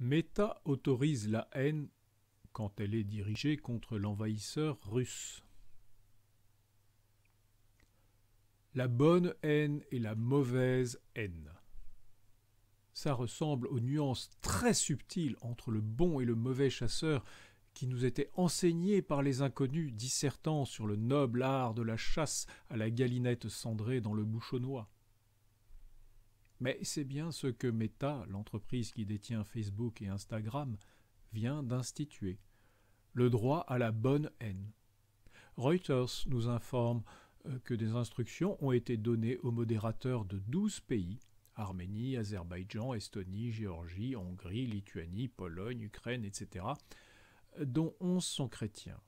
Meta autorise la haine quand elle est dirigée contre l'envahisseur russe. La bonne haine et la mauvaise haine. Ça ressemble aux nuances très subtiles entre le bon et le mauvais chasseur qui nous étaient enseignées par les inconnus dissertant sur le noble art de la chasse à la galinette cendrée dans le bouchonnois. Mais c'est bien ce que Meta, l'entreprise qui détient Facebook et Instagram, vient d'instituer. Le droit à la bonne haine. Reuters nous informe euh, que des instructions ont été données aux modérateurs de 12 pays Arménie, Azerbaïdjan, Estonie, Géorgie, Hongrie, Lituanie, Pologne, Ukraine, etc., dont 11 sont chrétiens.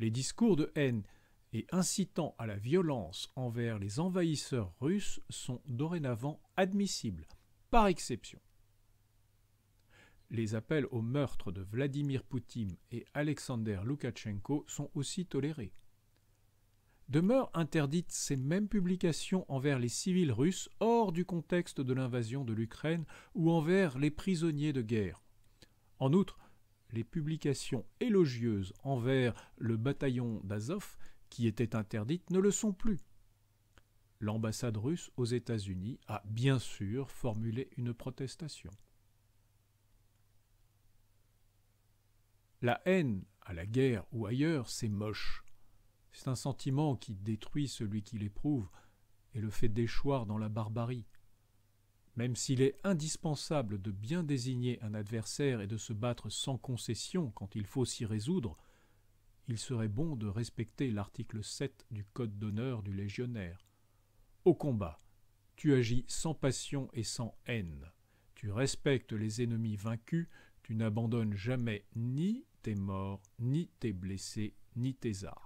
Les discours de haine et incitant à la violence envers les envahisseurs russes sont dorénavant admissibles, par exception. Les appels au meurtre de Vladimir Poutine et Alexander Loukachenko sont aussi tolérés. Demeurent interdites ces mêmes publications envers les civils russes hors du contexte de l'invasion de l'Ukraine ou envers les prisonniers de guerre. En outre, les publications élogieuses envers le bataillon d'Azov qui étaient interdites ne le sont plus. L'ambassade russe aux États-Unis a bien sûr formulé une protestation. La haine à la guerre ou ailleurs, c'est moche. C'est un sentiment qui détruit celui qui l'éprouve et le fait déchoir dans la barbarie. Même s'il est indispensable de bien désigner un adversaire et de se battre sans concession quand il faut s'y résoudre, il serait bon de respecter l'article 7 du Code d'honneur du légionnaire. Au combat, tu agis sans passion et sans haine. Tu respectes les ennemis vaincus, tu n'abandonnes jamais ni tes morts, ni tes blessés, ni tes armes.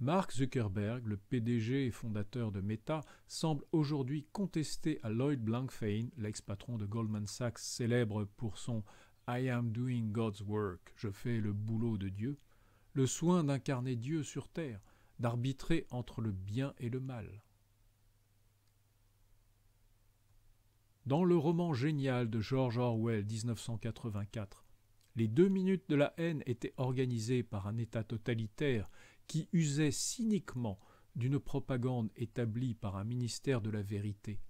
Mark Zuckerberg, le PDG et fondateur de Meta, semble aujourd'hui contester à Lloyd Blankfein, l'ex-patron de Goldman Sachs célèbre pour son I am doing God's work, je fais le boulot de Dieu, le soin d'incarner Dieu sur terre, d'arbitrer entre le bien et le mal. Dans le roman génial de George Orwell 1984, les deux minutes de la haine étaient organisées par un État totalitaire qui usait cyniquement d'une propagande établie par un ministère de la vérité.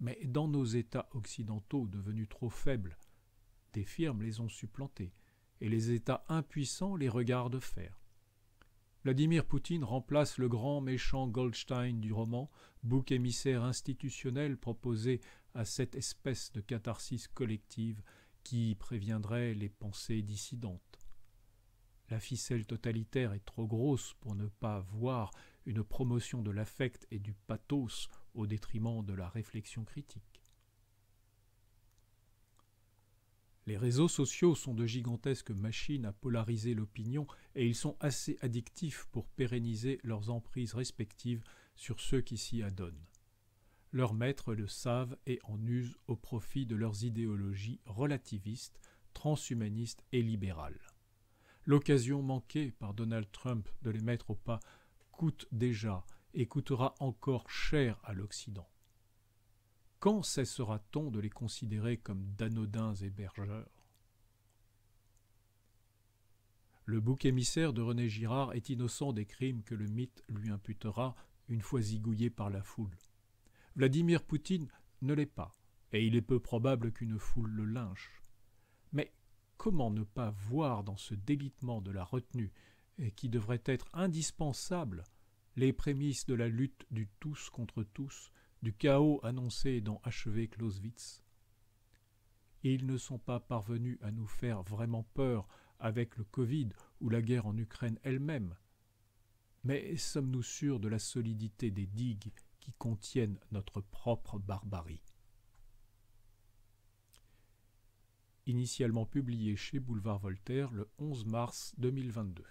Mais dans nos États occidentaux devenus trop faibles, des firmes les ont supplantés, et les États impuissants les regardent faire. Vladimir Poutine remplace le grand méchant Goldstein du roman, bouc émissaire institutionnel proposé à cette espèce de catharsis collective qui préviendrait les pensées dissidentes. La ficelle totalitaire est trop grosse pour ne pas voir une promotion de l'affect et du pathos au détriment de la réflexion critique. Les réseaux sociaux sont de gigantesques machines à polariser l'opinion et ils sont assez addictifs pour pérenniser leurs emprises respectives sur ceux qui s'y adonnent. Leurs maîtres le savent et en usent au profit de leurs idéologies relativistes, transhumanistes et libérales. L'occasion manquée par Donald Trump de les mettre au pas coûte déjà et coûtera encore cher à l'Occident. Quand cessera-t-on de les considérer comme d'anodins hébergeurs Le bouc émissaire de René Girard est innocent des crimes que le mythe lui imputera une fois zigouillé par la foule. Vladimir Poutine ne l'est pas, et il est peu probable qu'une foule le lynche. Mais comment ne pas voir dans ce délitement de la retenue, et qui devrait être indispensable, les prémices de la lutte du tous contre tous, du chaos annoncé dans achevé Clausewitz. Et ils ne sont pas parvenus à nous faire vraiment peur avec le Covid ou la guerre en Ukraine elle-même. Mais sommes-nous sûrs de la solidité des digues qui contiennent notre propre barbarie Initialement publié chez Boulevard Voltaire le 11 mars 2022.